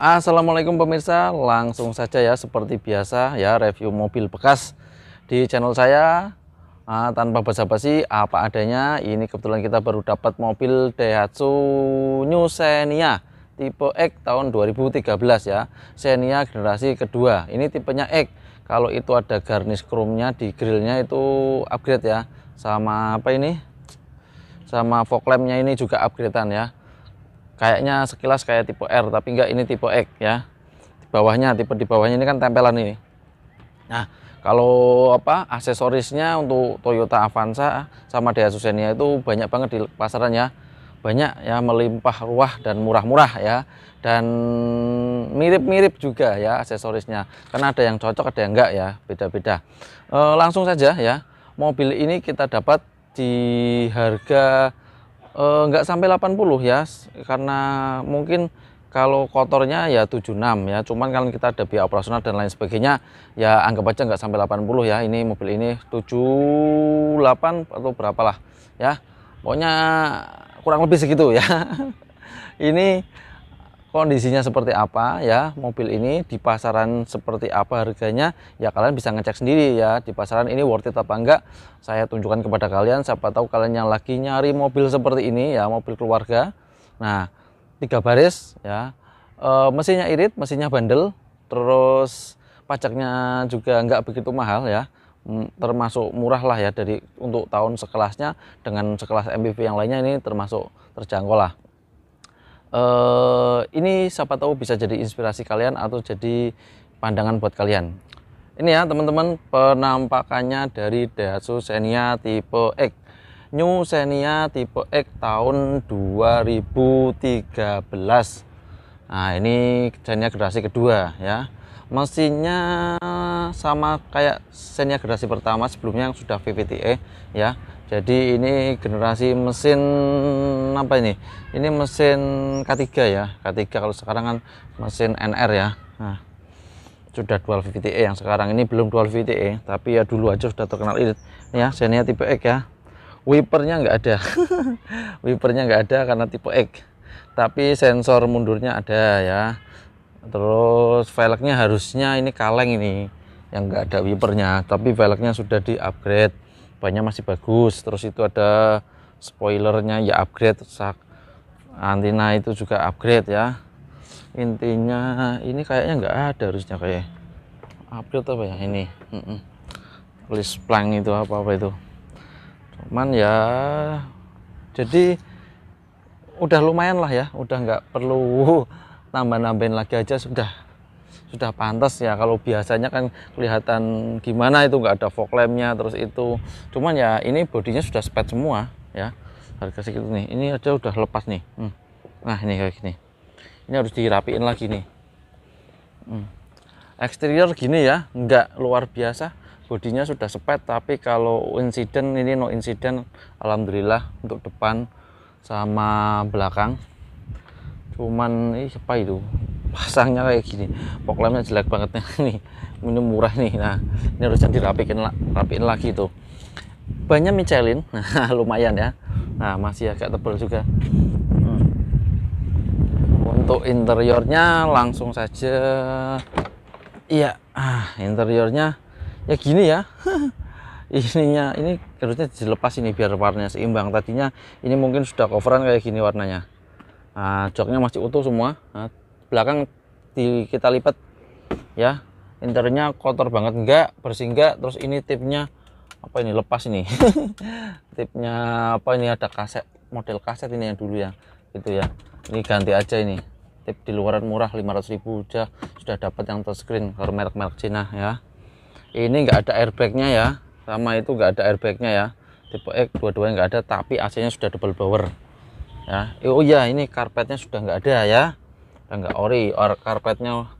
Assalamualaikum pemirsa, langsung saja ya seperti biasa ya review mobil bekas di channel saya nah, tanpa basa-basi apa adanya. Ini kebetulan kita baru dapat mobil Daihatsu New Xenia tipe X tahun 2013 ya. Xenia generasi kedua. Ini tipenya X. Kalau itu ada garnish chrome-nya di grillnya itu upgrade ya. Sama apa ini? Sama fog lamp-nya ini juga upgradean ya kayaknya sekilas kayak tipe R tapi enggak ini tipe X ya di bawahnya tipe di bawahnya ini kan tempelan ini nah kalau apa aksesorisnya untuk Toyota Avanza sama Daihatsu Xenia itu banyak banget di pasaran ya banyak ya melimpah ruah dan murah-murah ya dan mirip-mirip juga ya aksesorisnya karena ada yang cocok ada yang enggak ya beda-beda e, langsung saja ya mobil ini kita dapat di harga Eh, nggak e, sampai 80 ya karena mungkin kalau kotornya ya 76 ya cuman kalau kita ada biaya operasional dan lain sebagainya ya anggap aja nggak sampai 80 ya ini mobil ini 78 atau berapa lah ya pokoknya kurang lebih segitu ya ini kondisinya seperti apa ya mobil ini di pasaran seperti apa harganya ya kalian bisa ngecek sendiri ya di pasaran ini worth it apa enggak saya tunjukkan kepada kalian siapa tahu kalian yang lagi nyari mobil seperti ini ya mobil keluarga nah tiga baris ya e, mesinnya irit mesinnya bandel terus pajaknya juga enggak begitu mahal ya hmm, termasuk murah lah ya dari untuk tahun sekelasnya dengan sekelas MPV yang lainnya ini termasuk terjangkau lah Eh, ini siapa tahu bisa jadi inspirasi kalian atau jadi pandangan buat kalian. Ini ya teman-teman penampakannya dari Daihatsu Xenia tipe X. New Xenia tipe X tahun 2013. Nah, ini Xenia generasi kedua ya. Mesinnya sama kayak Xenia generasi pertama sebelumnya yang sudah VVTE ya jadi ini generasi mesin apa ini ini mesin K3 ya K3 kalau sekarang kan mesin NR ya nah, sudah dual VTE yang sekarang ini belum dual VTE tapi ya dulu aja sudah terkenal ini ya Xenia tipe X ya wipernya nggak ada wipernya nggak ada karena tipe X tapi sensor mundurnya ada ya terus velgnya harusnya ini kaleng ini yang nggak ada wipernya tapi velgnya sudah di upgrade banyak masih bagus terus itu ada spoilernya ya upgrade sak antena itu juga upgrade ya intinya ini kayaknya nggak ada harusnya kayak upgrade apa ya ini list plank itu apa apa itu cuman ya jadi udah lumayan lah ya udah nggak perlu nambah-nambahin lagi aja sudah sudah pantas ya kalau biasanya kan kelihatan gimana itu nggak ada fog lampnya terus itu cuman ya ini bodinya sudah spet semua ya harga segitu nih ini aja udah lepas nih hmm. nah ini kayak gini ini harus dirapiin lagi nih hmm. eksterior gini ya nggak luar biasa bodinya sudah sepet tapi kalau insiden ini no insiden alhamdulillah untuk depan sama belakang cuman ini apa itu pasangnya kayak gini fog jelek banget nih ini murah nih nah ini harusnya dirapikan rapiin lagi itu, banyak Michelin nah lumayan ya nah masih agak tebal juga hmm. untuk interiornya langsung saja iya ah, interiornya ya gini ya ininya ini harusnya dilepas ini biar warnanya seimbang tadinya ini mungkin sudah coveran kayak gini warnanya nah, joknya masih utuh semua nah, belakang di kita lipat ya internya kotor banget enggak bersih enggak terus ini tipnya apa ini lepas ini tipnya apa ini ada kaset model kaset ini yang dulu ya gitu ya ini ganti aja ini tip di luaran murah 500.000 ribu aja sudah dapat yang touchscreen kalau merek-merek Cina ya ini enggak ada airbagnya ya sama itu enggak ada airbagnya ya tipe X dua-duanya enggak ada tapi AC nya sudah double blower ya oh iya ini karpetnya sudah enggak ada ya Ah, nggak ori or karpetnya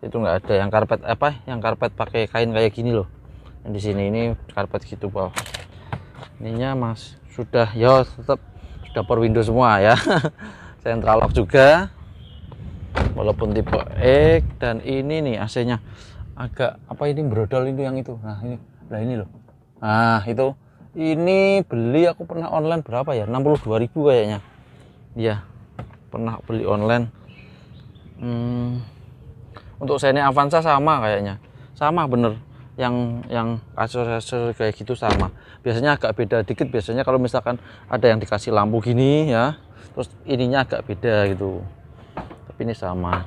itu nggak ada yang karpet apa yang karpet pakai kain kayak gini loh yang di sini ini karpet gitu bawah ininya mas sudah ya tetap sudah per window semua ya central lock juga walaupun tipe X dan ini nih AC nya agak apa ini brodol itu yang itu nah ini nah ini loh nah itu ini beli aku pernah online berapa ya 62.000 kayaknya ya pernah beli online Hmm. Untuk seni Avanza sama kayaknya. Sama bener. Yang yang aksesoris kayak gitu sama. Biasanya agak beda dikit. Biasanya kalau misalkan ada yang dikasih lampu gini ya, terus ininya agak beda gitu. Tapi ini sama.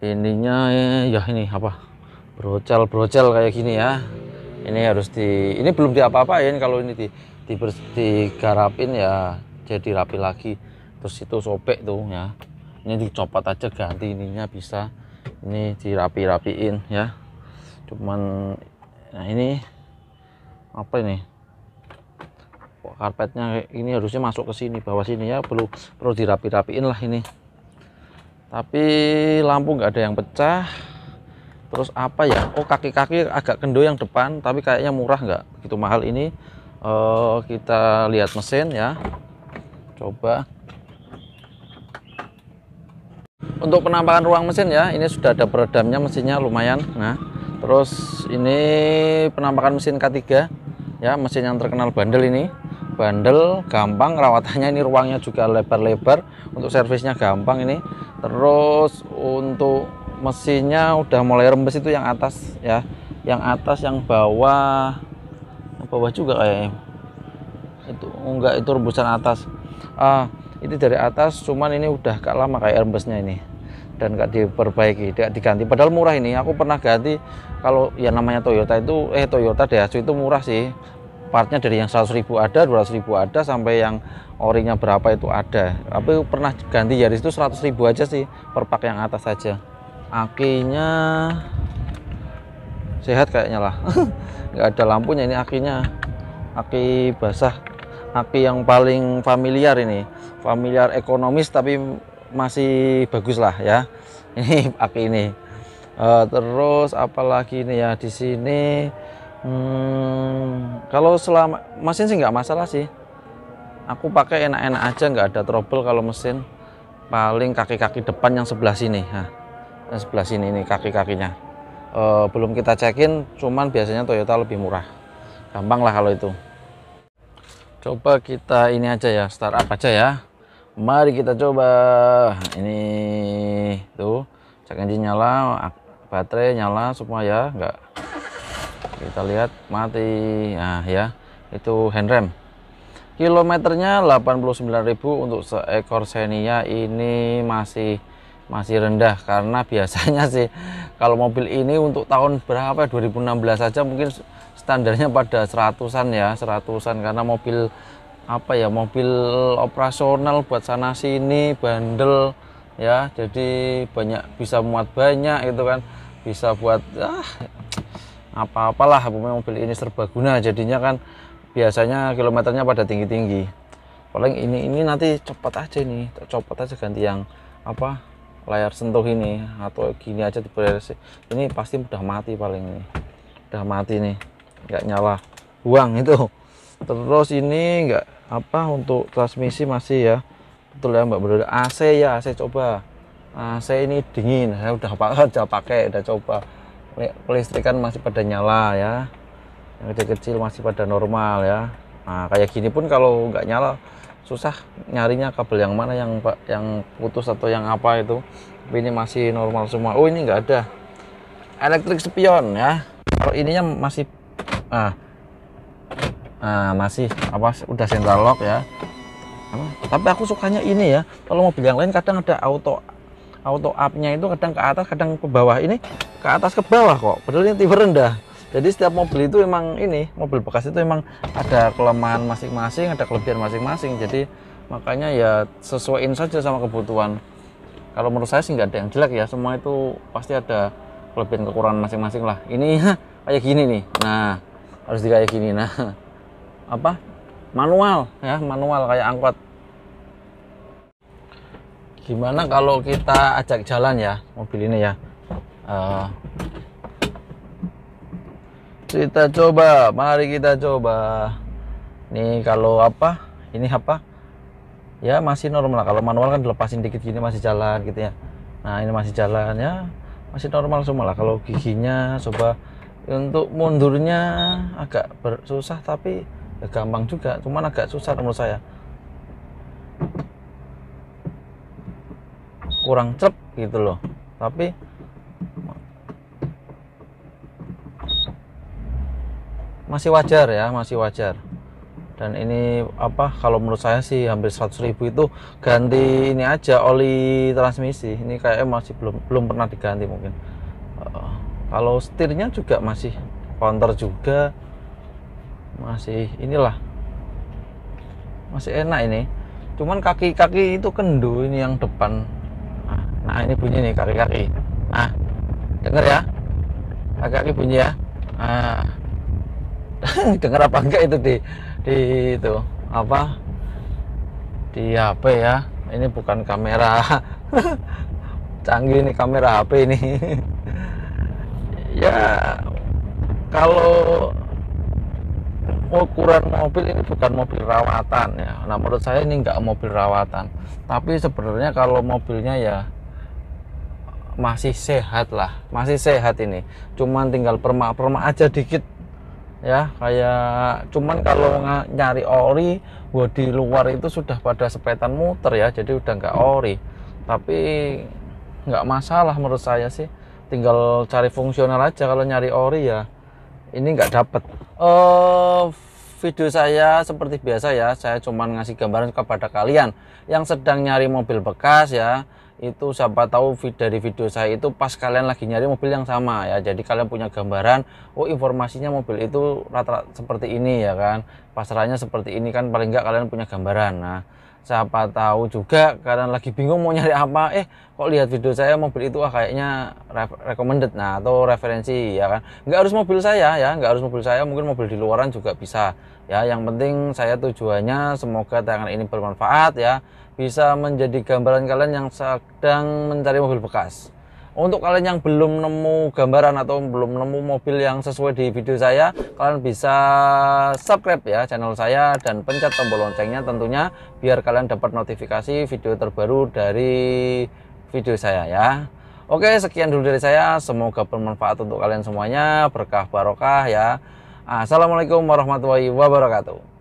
Ininya eh, ya ini apa? Brocel brocel kayak gini ya. Ini harus di ini belum diapa-apain kalau ini di, di digarapin ya jadi rapi lagi terus itu sobek tuh ya ini dicopot aja ganti ininya bisa ini dirapi-rapiin ya cuman nah ini apa ini karpetnya ini harusnya masuk ke sini bawah sini ya perlu perlu dirapi-rapiin lah ini tapi lampu nggak ada yang pecah terus apa ya oh kaki-kaki agak kendo yang depan tapi kayaknya murah nggak begitu mahal ini uh, kita lihat mesin ya coba untuk penampakan ruang mesin ya ini sudah ada peredamnya mesinnya lumayan nah terus ini penampakan mesin K3 ya mesin yang terkenal bandel ini bandel gampang rawatannya ini ruangnya juga lebar-lebar untuk servisnya gampang ini terus untuk mesinnya udah mulai rembes itu yang atas ya yang atas yang bawah bawah juga kayaknya itu enggak itu rebusan atas ah itu dari atas cuman ini udah kak lama kayak rembesnya ini dan nggak diperbaiki, tidak diganti. Padahal murah ini, aku pernah ganti kalau yang namanya Toyota itu, eh Toyota Daihatsu itu murah sih. Partnya dari yang 100 ribu ada, 200 ribu ada, sampai yang orinya berapa itu ada. Tapi pernah ganti Yaris itu 100 ribu aja sih, per pak yang atas saja. Akinya sehat kayaknya lah, nggak ada lampunya ini akinya, aki basah, aki yang paling familiar ini, familiar ekonomis tapi masih bagus lah ya ini aki ini uh, terus apalagi ini ya di sini hmm, kalau selama mesin sih nggak masalah sih aku pakai enak-enak aja nggak ada trouble kalau mesin paling kaki-kaki depan yang sebelah sini nah, yang sebelah sini ini kaki-kakinya uh, belum kita cekin cuman biasanya Toyota lebih murah gampang lah kalau itu coba kita ini aja ya start up aja ya mari kita coba ini tuh cek engine nyala baterai nyala semua ya enggak kita lihat mati nah ya itu hand rem kilometernya 89.000 untuk seekor Xenia ini masih masih rendah karena biasanya sih kalau mobil ini untuk tahun berapa 2016 saja mungkin standarnya pada seratusan ya seratusan karena mobil apa ya mobil operasional buat sana sini bandel ya jadi banyak bisa muat banyak itu kan bisa buat ah, apa-apalah mobil ini serbaguna jadinya kan biasanya kilometernya pada tinggi-tinggi paling ini ini nanti cepat aja nih copot aja ganti yang apa layar sentuh ini atau gini aja diberesin ini pasti udah mati paling ini udah mati nih nggak nyala buang itu terus ini nggak apa untuk transmisi masih ya betul ya Mbak Bro AC ya AC coba AC ini dingin saya udah pakai udah pakai udah coba listrikan masih pada nyala ya yang kecil-kecil masih pada normal ya nah kayak gini pun kalau nggak nyala susah nyarinya kabel yang mana yang pak yang putus atau yang apa itu tapi ini masih normal semua oh ini nggak ada elektrik spion ya kalau ininya masih ah nah masih apa udah central lock ya tapi aku sukanya ini ya kalau mobil yang lain kadang ada auto auto up-nya itu kadang ke atas kadang ke bawah ini ke atas ke bawah kok padahal ini tipe rendah jadi setiap mobil itu emang ini mobil bekas itu emang ada kelemahan masing-masing ada kelebihan masing-masing jadi makanya ya sesuaiin saja sama kebutuhan kalau menurut saya sih nggak ada yang jelek ya semua itu pasti ada kelebihan kekurangan masing-masing lah ini kayak gini nih nah harus di kayak gini nah apa manual ya manual kayak angkot gimana kalau kita ajak jalan ya mobil ini ya uh, kita coba mari kita coba ini kalau apa ini apa ya masih normal kalau manual kan dilepasin dikit gini masih jalan gitu ya nah ini masih jalan ya masih normal semua lah kalau giginya coba untuk mundurnya agak susah tapi gampang juga cuman agak susah menurut saya kurang cep gitu loh tapi masih wajar ya masih wajar dan ini apa kalau menurut saya sih hampir 100 ribu itu ganti ini aja oli transmisi ini kayaknya masih belum belum pernah diganti mungkin uh, kalau setirnya juga masih counter juga masih inilah masih enak ini cuman kaki-kaki itu kendu ini yang depan nah, nah ini bunyi nih kaki-kaki nah denger ya kaki-kaki bunyi ya nah denger apa enggak itu di di itu apa di HP ya ini bukan kamera canggih ini kamera HP ini ya kalau ukuran mobil ini bukan mobil rawatan ya. Nah menurut saya ini nggak mobil rawatan, tapi sebenarnya kalau mobilnya ya masih sehat lah, masih sehat ini. Cuman tinggal permak-permak aja dikit ya kayak cuman kalau nyari ori di luar itu sudah pada sepetan muter ya jadi udah nggak ori tapi nggak masalah menurut saya sih tinggal cari fungsional aja kalau nyari ori ya ini nggak dapat uh, eh, video saya seperti biasa ya saya cuman ngasih gambaran kepada kalian yang sedang nyari mobil bekas ya itu siapa tahu dari video saya itu pas kalian lagi nyari mobil yang sama ya jadi kalian punya gambaran oh informasinya mobil itu rata-rata seperti ini ya kan pasarannya seperti ini kan paling nggak kalian punya gambaran nah siapa tahu juga kalian lagi bingung mau nyari apa eh kok lihat video saya mobil itu ah kayaknya recommended nah atau referensi ya kan nggak harus mobil saya ya nggak harus mobil saya mungkin mobil di luaran juga bisa ya yang penting saya tujuannya semoga tayangan ini bermanfaat ya bisa menjadi gambaran kalian yang sedang mencari mobil bekas untuk kalian yang belum nemu gambaran atau belum nemu mobil yang sesuai di video saya kalian bisa subscribe ya channel saya dan pencet tombol loncengnya tentunya biar kalian dapat notifikasi video terbaru dari video saya ya oke sekian dulu dari saya semoga bermanfaat untuk kalian semuanya berkah barokah ya assalamualaikum warahmatullahi wabarakatuh